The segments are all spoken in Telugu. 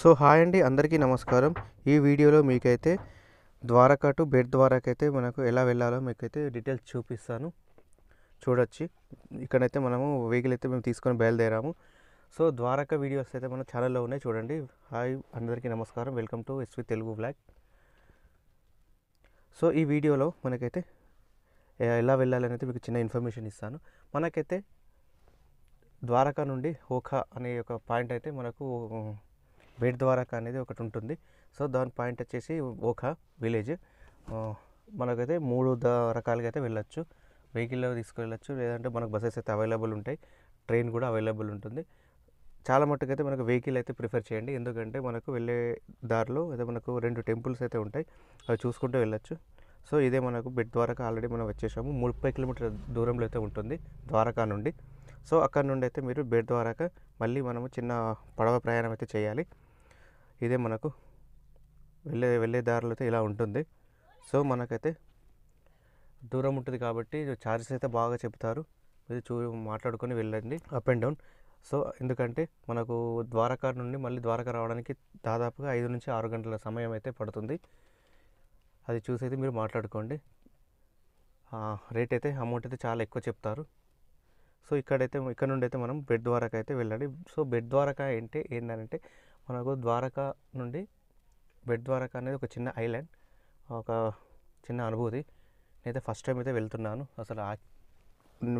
సో హాయ్ అండి అందరికీ నమస్కారం ఈ వీడియోలో మీకైతే ద్వారకా టు బెడ్ ద్వారాకైతే మనకు ఎలా వెళ్ళాలో మీకైతే డీటెయిల్స్ చూపిస్తాను చూడొచ్చు ఇక్కడైతే మనము వెహికల్ అయితే మేము తీసుకొని బయలుదేరాము సో ద్వారకా వీడియోస్ అయితే మన ఛానల్లో ఉన్నాయి చూడండి హాయ్ అందరికీ నమస్కారం welcome to SV Telugu blog so ఈ వీడియోలో మనకైతే ఎలా వెళ్ళాలనేది మీకు చిన్న ఇన్ఫర్మేషన్ ఇస్తాను మనకైతే ద్వారకా నుండి హోఖా అనే ఒక పాయింట్ అయితే మనకు బేట్ ద్వారాక అనేది ఒకటి ఉంటుంది సో దాని పాయింట్ వచ్చేసి ఒక విలేజ్ మనకైతే మూడు ద రకాలుగా అయితే వెళ్ళొచ్చు వెహికల్లో తీసుకువెళ్ళచ్చు లేదంటే మనకు బస్సెస్ అయితే అవైలబుల్ ఉంటాయి ట్రైన్ కూడా అవైలబుల్ ఉంటుంది చాలా మటుకు అయితే మనకు వెహికల్ అయితే ప్రిఫర్ చేయండి ఎందుకంటే మనకు వెళ్ళే దారిలో అయితే మనకు రెండు టెంపుల్స్ అయితే ఉంటాయి అవి చూసుకుంటూ వెళ్ళొచ్చు సో ఇదే మనకు బెడ్ ద్వారకా ఆల్రెడీ మనం వచ్చేసాము ముప్పై కిలోమీటర్ల దూరంలో అయితే ఉంటుంది ద్వారకా నుండి సో అక్కడ నుండి అయితే మీరు బెడ్ ద్వారకా మళ్ళీ మనము చిన్న పడవ ప్రయాణం అయితే చేయాలి ఇదే మనకు వెళ్ళే వెళ్ళే దారిలో అయితే ఇలా ఉంటుంది సో మనకైతే దూరం ఉంటుంది కాబట్టి ఛార్జెస్ అయితే బాగా చెప్తారు మీరు చూ మాట్లాడుకొని వెళ్ళండి అప్ అండ్ డౌన్ సో ఎందుకంటే మనకు ద్వారకా నుండి మళ్ళీ ద్వారకా రావడానికి దాదాపుగా ఐదు నుంచి ఆరు గంటల సమయం అయితే పడుతుంది అది చూసి అయితే మీరు మాట్లాడుకోండి రేట్ అయితే అమౌంట్ అయితే చాలా ఎక్కువ చెప్తారు సో ఇక్కడైతే ఇక్కడ నుండి అయితే మనం బెడ్ ద్వారకా అయితే వెళ్ళాలి సో బెడ్ ద్వారకా అంటే ఏంటంటే మనకు ద్వారకా నుండి బెడ్ ద్వారకా అనేది ఒక చిన్న ఐలాండ్ ఒక చిన్న అనుభూతి నేనైతే ఫస్ట్ టైం అయితే వెళ్తున్నాను అసలు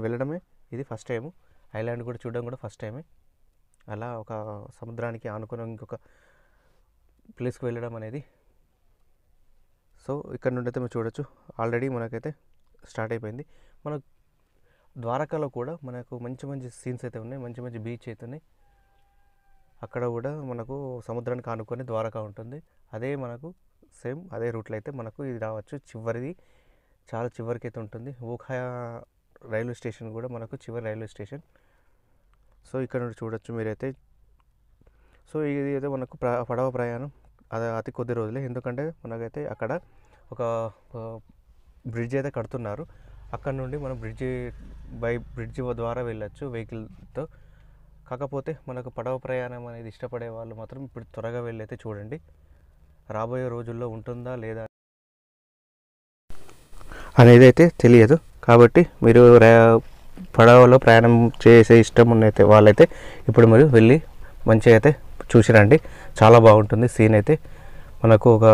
వెళ్ళడమే ఇది ఫస్ట్ టైము ఐలాండ్ కూడా చూడడం కూడా ఫస్ట్ టైమే అలా ఒక సముద్రానికి ఆనుకున్న ఇంకొక ప్లేస్కి వెళ్ళడం అనేది సో ఇక్కడ నుండి అయితే మేము చూడొచ్చు ఆల్రెడీ మనకైతే స్టార్ట్ అయిపోయింది మన ద్వారకాలో కూడా మనకు మంచి మంచి సీన్స్ అయితే ఉన్నాయి మంచి మంచి బీచ్ అయితే ఉన్నాయి అక్కడ కూడా మనకు సముద్రానికి ఆనుకొని ద్వారకా ఉంటుంది అదే మనకు సేమ్ అదే రూట్లో అయితే మనకు ఇది రావచ్చు చివరిది చాలా చివరికి అయితే ఉంటుంది ఊఖా రైల్వే స్టేషన్ కూడా మనకు చివరి రైల్వే స్టేషన్ సో ఇక్కడ నుండి చూడొచ్చు మీరైతే సో ఇది అయితే మనకు పడవ ప్రయాణం అది అతి కొద్ది రోజులే ఎందుకంటే మనకైతే అక్కడ ఒక బ్రిడ్జ్ అయితే కడుతున్నారు అక్కడ నుండి మనం బ్రిడ్జి బై బ్రిడ్జ్ ద్వారా వెళ్ళచ్చు వెహికల్తో కాకపోతే మనకు పడవ ప్రయాణం అనేది ఇష్టపడే వాళ్ళు మాత్రం ఇప్పుడు త్వరగా వెళ్ళైతే చూడండి రాబోయే రోజుల్లో ఉంటుందా లేదా అనేది అయితే తెలియదు కాబట్టి మీరు పడవలో ప్రయాణం చేసే ఇష్టం ఉన్నైతే వాళ్ళైతే ఇప్పుడు మీరు వెళ్ళి మంచిగా అయితే చూసిరండి చాలా బాగుంటుంది సీన్ అయితే మనకు ఒక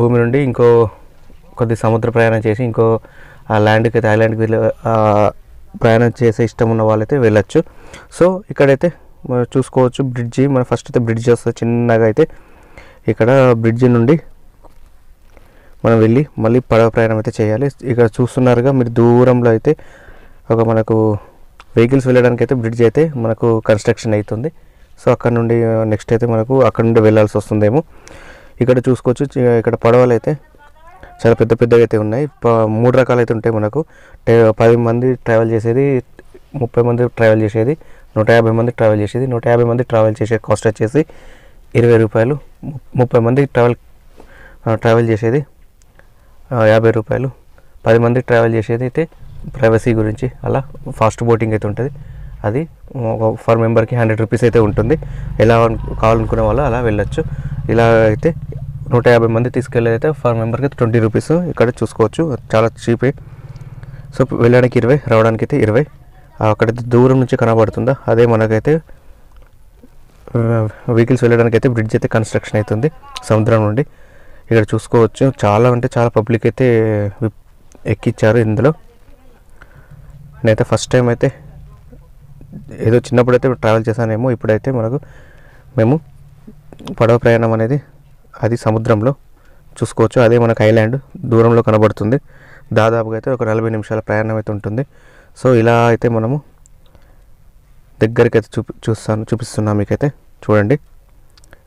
భూమి నుండి ఇంకో కొద్ది సముద్ర ప్రయాణం చేసి ఇంకో ఆ ల్యాండ్కి అయితే వెళ్ళి ప్రయాణం చేసే ఇష్టం ఉన్న వాళ్ళైతే వెళ్ళచ్చు సో ఇక్కడైతే చూసుకోవచ్చు బ్రిడ్జి మన ఫస్ట్ అయితే బ్రిడ్జ్ వస్తుంది చిన్నగా అయితే ఇక్కడ బ్రిడ్జి నుండి మనం వెళ్ళి మళ్ళీ పడవ ప్రయాణం అయితే చేయాలి ఇక్కడ చూస్తున్నారుగా మీరు దూరంలో అయితే ఒక మనకు వెహికల్స్ వెళ్ళడానికి అయితే బ్రిడ్జ్ అయితే మనకు కన్స్ట్రక్షన్ అవుతుంది సో అక్కడ నుండి నెక్స్ట్ uh, అయితే మనకు అక్కడ నుండి వెళ్ళాల్సి వస్తుందేమో ఇక్కడ చూసుకోవచ్చు ఇక్కడ పడవలు అయితే చాలా పెద్ద పెద్దగా అయితే ఉన్నాయి మూడు రకాలు అయితే ఉంటాయి మనకు పది మంది ట్రావెల్ చేసేది ముప్పై మంది ట్రావెల్ చేసేది నూట యాభై మంది ట్రావెల్ చేసేది నూట యాభై మంది ట్రావెల్ చేసే కాస్ట్ వచ్చేసి ఇరవై రూపాయలు ముప్పై మంది ట్రావెల్ ట్రావెల్ చేసేది యాభై రూపాయలు పది మంది ట్రావెల్ చేసేది అయితే ప్రైవసీ గురించి అలా ఫాస్ట్ బోటింగ్ అయితే ఉంటుంది అది ఫర్ మెంబర్కి హండ్రెడ్ రూపీస్ అయితే ఉంటుంది ఎలా కావాలనుకునే వాళ్ళు అలా వెళ్ళచ్చు ఇలా అయితే నూట యాభై మంది అయితే ఫర్ మెంబర్కి ట్వంటీ రూపీస్ ఇక్కడ చూసుకోవచ్చు చాలా చీపే సో వెళ్ళడానికి ఇరవై రావడానికి అయితే ఇరవై అక్కడ దూరం నుంచి కనబడుతుందా అదే మనకైతే వెహికల్స్ వెళ్ళడానికి అయితే బ్రిడ్జ్ అయితే కన్స్ట్రక్షన్ అవుతుంది సముద్రం నుండి ఇక్కడ చూసుకోవచ్చు చాలా అంటే చాలా పబ్లిక్ అయితే ఎక్కిచ్చారు ఇందులో నేనైతే ఫస్ట్ టైం అయితే ఏదో చిన్నప్పుడు అయితే ట్రావెల్ చేశానేమో ఇప్పుడైతే మనకు మేము పడవ ప్రయాణం అనేది అది సముద్రంలో చూసుకోవచ్చు అదే మనకు ఐలాండ్ దూరంలో కనబడుతుంది దాదాపుగా అయితే ఒక నలభై నిమిషాల ప్రయాణం అయితే ఉంటుంది సో ఇలా అయితే మనము దగ్గరికి అయితే చూపి చూస్తాను చూపిస్తున్నాం మీకైతే చూడండి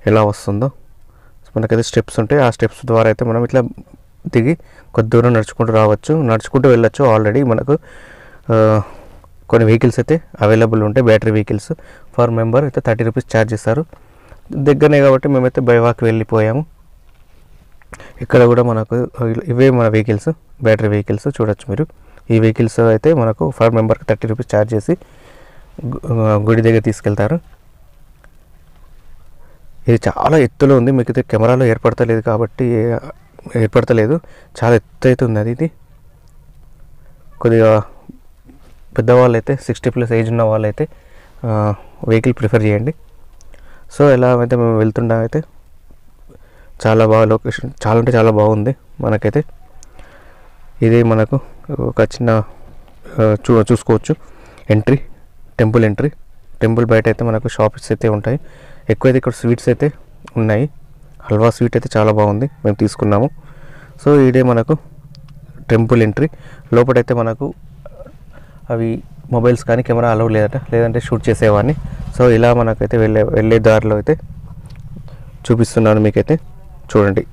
ఎలా వస్తుందో మనకైతే స్టెప్స్ ఉంటాయి ఆ స్టెప్స్ ద్వారా అయితే మనం ఇట్లా దిగి కొద్ది దూరం నడుచుకుంటూ రావచ్చు నడుచుకుంటూ వెళ్ళచ్చు ఆల్రెడీ మనకు కొన్ని వెహికల్స్ అయితే అవైలబుల్ ఉంటాయి బ్యాటరీ వెహికల్స్ ఫర్ మెంబర్ అయితే థర్టీ రూపీస్ ఛార్జ్ చేస్తారు దగ్గరనే కాబట్టి మేమైతే బైవాక్ వెళ్ళిపోయాము ఇక్కడ కూడా మనకు ఇవే మన వెహికల్స్ బ్యాటరీ వెహికల్స్ చూడొచ్చు మీరు ఈ వెహికల్స్ అయితే మనకు ఫర్ మెంబర్కి థర్టీ రూపీస్ ఛార్జ్ చేసి గుడి దగ్గర తీసుకెళ్తారు ఇది చాలా ఎత్తులో ఉంది మీకు అయితే కెమెరాలో ఏర్పడతలేదు కాబట్టి ఏర్పడతలేదు చాలా ఎత్తు అయితే ఉంది అది ఇది కొద్దిగా పెద్దవాళ్ళు అయితే సిక్స్టీ ప్లస్ ఏజ్ ఉన్న వాళ్ళైతే వెహికల్ ప్రిఫర్ చేయండి సో ఎలా అయితే మేము వెళ్తుండగా అయితే చాలా బాగా లొకేషన్ చాలా అంటే చాలా బాగుంది మనకైతే ఇది మనకు ఒక చిన్న చూ చూసుకోవచ్చు ఎంట్రీ టెంపుల్ ఎంట్రీ టెంపుల్ బయట అయితే మనకు షాప్స్ అయితే ఉంటాయి ఎక్కువైతే ఇక్కడ స్వీట్స్ అయితే ఉన్నాయి హల్వా స్వీట్ అయితే చాలా బాగుంది మేము తీసుకున్నాము సో ఇదే మనకు టెంపుల్ ఎంట్రీ లోపలైతే మనకు అవి మొబైల్స్ కానీ కెమెరా అలౌ లేదట లేదంటే షూట్ చేసేవాడిని సో ఇలా మనకైతే వెళ్ళే వెళ్ళే దారిలో అయితే చూపిస్తున్నాను మీకైతే చూడండి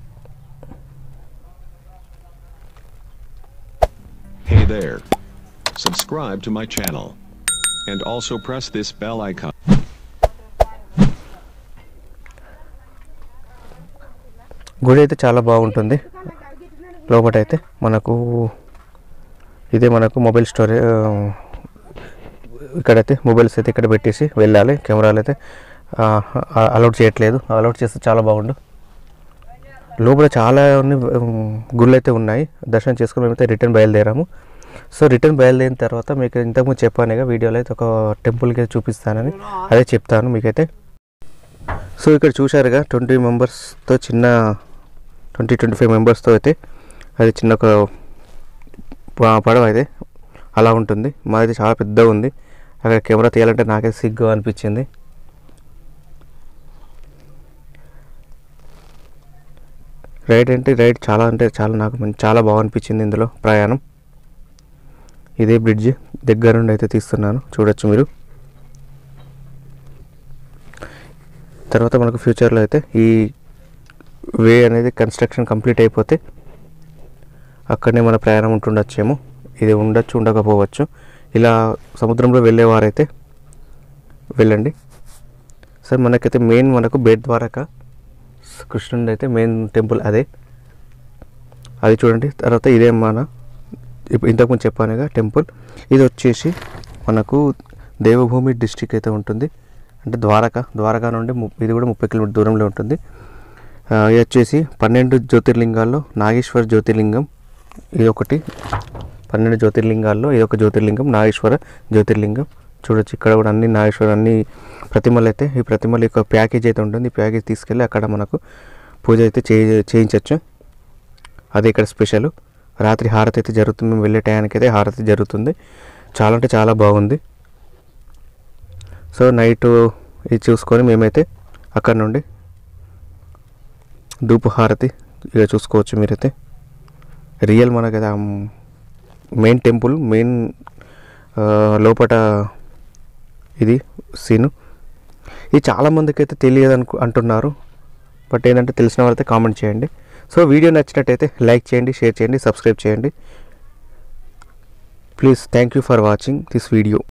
Subscribe to my channel. And also press this bell icon. గుడి అయితే చాలా బాగుంటుంది లోపట అయితే మనకు ఇదే మనకు మొబైల్ స్టోరేజ్ ఇక్కడైతే మొబైల్స్ అయితే ఇక్కడ పెట్టేసి వెళ్ళాలి కెమెరాలు అయితే అలౌట్ చేయట్లేదు అలౌట్ చేస్తే చాలా బాగుండు లోపల చాలా గుళ్ళు అయితే ఉన్నాయి దర్శనం చేసుకుని మేమైతే రిటర్న్ బయలుదేరాము సో రిటర్న్ బయలుదేరిన తర్వాత మీకు ఇంతకుముందు చెప్పానుగా వీడియోలో అయితే ఒక టెంపుల్కి అయితే చూపిస్తానని అదే చెప్తాను మీకైతే సో ఇక్కడ చూశారుగా ట్వంటీ మెంబర్స్తో చిన్న ట్వంటీ ట్వంటీ ఫైవ్ మెంబర్స్తో అయితే అది చిన్న ఒక పడవ అయితే అలా ఉంటుంది మాది చాలా పెద్దగా ఉంది అక్కడ కెమెరా తీయాలంటే నాకే సిగ్గు అనిపించింది రైడ్ అంటే రైడ్ చాలా అంటే చాలా నాకు చాలా బాగా అనిపించింది ఇందులో ప్రయాణం ఇదే బ్రిడ్జ్ దగ్గర నుండి అయితే తీస్తున్నాను చూడొచ్చు మీరు తర్వాత మనకు ఫ్యూచర్లో అయితే ఈ వే అనేది కన్స్ట్రక్షన్ కంప్లీట్ అయిపోతే అక్కడనే మన ప్రయాణం ఉంటుండొచ్చేమో ఇది ఉండొచ్చు ఉండకపోవచ్చు ఇలా సముద్రంలో వెళ్ళేవారైతే వెళ్ళండి సార్ మనకైతే మెయిన్ మనకు బేట్ ద్వారక కృష్ణుడి అయితే మెయిన్ టెంపుల్ అదే అది చూడండి తర్వాత ఇదే మన ఇప్పుడు ఇంతకుముందు చెప్పానుగా టెంపుల్ ఇది వచ్చేసి మనకు దేవభూమి డిస్టిక్ అయితే ఉంటుంది అంటే ద్వారక ద్వారకా నుండి ఇది కూడా ముప్పై కిలోమీటర్ దూరంలో ఉంటుంది ఇది వచ్చేసి పన్నెండు జ్యోతిర్లింగాల్లో నాగేశ్వర జ్యోతిర్లింగం ఇది ఒకటి పన్నెండు జ్యోతిర్లింగాల్లో ఇది ఒక జ్యోతిర్లింగం నాగేశ్వర జ్యోతిర్లింగం చూడొచ్చు ఇక్కడ కూడా అన్ని నాగేశ్వర అన్ని ప్రతిమలు అయితే ఈ ప్రతిమల యొక్క ప్యాకేజ్ అయితే ఉంటుంది ఈ ప్యాకేజ్ తీసుకెళ్ళి అక్కడ మనకు పూజ అయితే చేయించవచ్చు అది ఇక్కడ స్పెషల్ రాత్రి హారతి అయితే జరుగుతుంది మేము వెళ్ళే టయానికి అయితే హారతి జరుగుతుంది చాలా అంటే చాలా బాగుంది సో నైట్ ఇది చూసుకొని మేమైతే అక్కడ నుండి ధూపు హారతి ఇక చూసుకోవచ్చు మీరైతే రియల్ మనకైతే మెయిన్ టెంపుల్ మెయిన్ లోపట ఇది సీను ఇది చాలామందికి అయితే తెలియదు అనుకు అంటున్నారు బట్ ఏంటంటే తెలిసిన వారైతే కామెంట్ చేయండి సో వీడియో నచ్చినట్టయితే లైక్ చేయండి షేర్ చేయండి సబ్స్క్రైబ్ చేయండి please thank you for watching this video